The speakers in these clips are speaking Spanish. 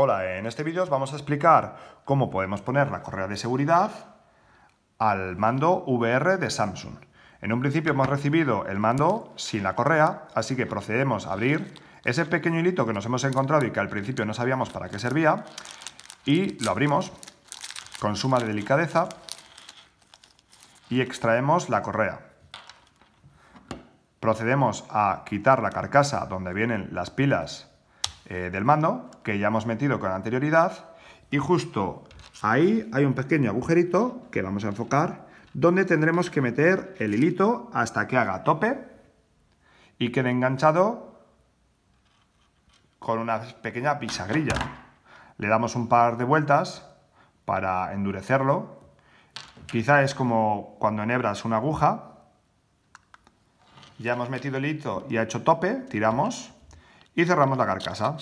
Hola, en este vídeo os vamos a explicar cómo podemos poner la correa de seguridad al mando VR de Samsung. En un principio hemos recibido el mando sin la correa, así que procedemos a abrir ese pequeño hilito que nos hemos encontrado y que al principio no sabíamos para qué servía y lo abrimos con suma de delicadeza y extraemos la correa. Procedemos a quitar la carcasa donde vienen las pilas eh, del mando que ya hemos metido con anterioridad y justo ahí hay un pequeño agujerito que vamos a enfocar donde tendremos que meter el hilito hasta que haga tope y quede enganchado con una pequeña pisagrilla. Le damos un par de vueltas para endurecerlo. Quizá es como cuando enhebras una aguja. Ya hemos metido el hilito y ha hecho tope, tiramos y cerramos la carcasa.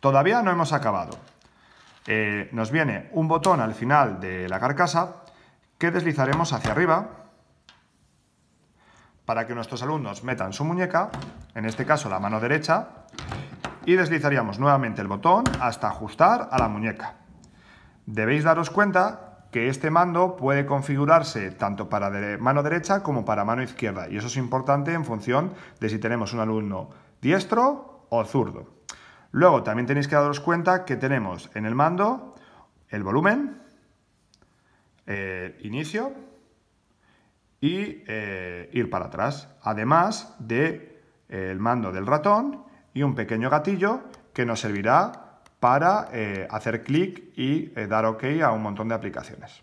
Todavía no hemos acabado. Eh, nos viene un botón al final de la carcasa que deslizaremos hacia arriba para que nuestros alumnos metan su muñeca, en este caso la mano derecha, y deslizaríamos nuevamente el botón hasta ajustar a la muñeca. Debéis daros cuenta que este mando puede configurarse tanto para mano derecha como para mano izquierda y eso es importante en función de si tenemos un alumno diestro o zurdo. Luego también tenéis que daros cuenta que tenemos en el mando el volumen, el eh, inicio y eh, ir para atrás, además de eh, el mando del ratón y un pequeño gatillo que nos servirá para hacer clic y dar OK a un montón de aplicaciones.